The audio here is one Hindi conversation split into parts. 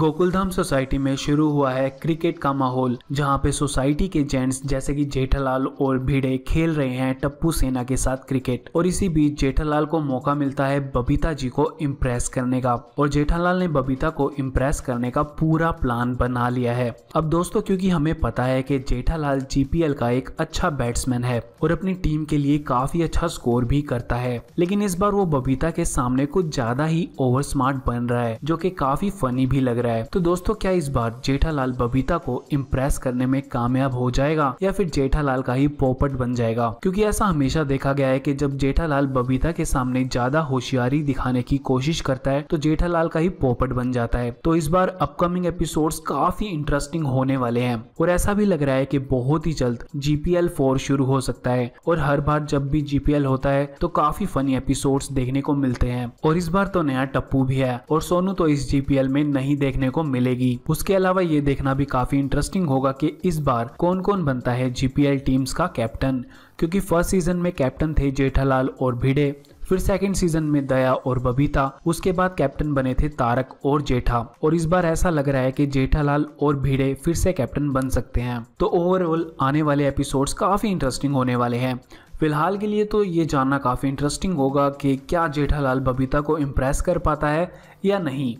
गोकुलधाम सोसाइटी में शुरू हुआ है क्रिकेट का माहौल जहां पे सोसाइटी के जेंट्स जैसे कि जेठालाल और भिड़े खेल रहे हैं टप्पू सेना के साथ क्रिकेट और इसी बीच जेठालाल को मौका मिलता है बबीता जी को इम्प्रेस करने का और जेठालाल ने बबीता को इम्प्रेस करने का पूरा प्लान बना लिया है अब दोस्तों क्योंकि हमें पता है की जेठालाल जीपीएल का एक अच्छा बैट्समैन है और अपनी टीम के लिए काफी अच्छा स्कोर भी करता है लेकिन इस बार वो बबीता के सामने कुछ ज्यादा ही ओवर स्मार्ट बन रहा है जो की काफी फनी भी लग रहा है तो दोस्तों क्या इस बार जेठालाल बबीता को इम्प्रेस करने में कामयाब हो जाएगा या फिर जेठालाल का ही पोपट बन जाएगा क्योंकि ऐसा हमेशा देखा गया है कि जब जेठालाल बबीता के सामने ज्यादा होशियारी दिखाने की कोशिश करता है तो जेठालाल का ही पोपट बन जाता है तो इस बार अपकमिंग एपिसोड काफी इंटरेस्टिंग होने वाले है और ऐसा भी लग रहा है की बहुत ही जल्द जीपीएल फोर शुरू हो सकता है और हर बार जब भी जीपीएल होता है तो काफी फनी एपिसोड देखने को मिलते हैं और इस बार तो नया टप्पू भी है और सोनू तो इस जीपीएल में नहीं देख देखने को मिलेगी उसके अलावा ये देखना भी काफी इंटरेस्टिंग होगा कि इस बार कौन कौन बनता है जीपीएल टीम्स का कैप्टन क्योंकि फर्स्ट सीजन में कैप्टन थे जेठालाल और भिड़े फिर सेकंड सीजन में दया और बबीता उसके बाद कैप्टन बने थे तारक और जेठा और इस बार ऐसा लग रहा है कि जेठालाल और भिड़े फिर से कैप्टन बन सकते हैं तो ओवरऑल आने वाले एपिसोड्स काफी इंटरेस्टिंग होने वाले हैं फिलहाल के लिए तो ये जानना काफ़ी इंटरेस्टिंग होगा कि क्या जेठालाल बबीता को इम्प्रेस कर पाता है या नहीं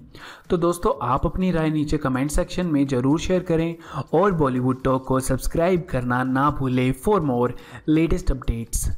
तो दोस्तों आप अपनी राय नीचे कमेंट सेक्शन में ज़रूर शेयर करें और बॉलीवुड टॉक को सब्सक्राइब करना ना भूलें फॉर मोर लेटेस्ट अपडेट्स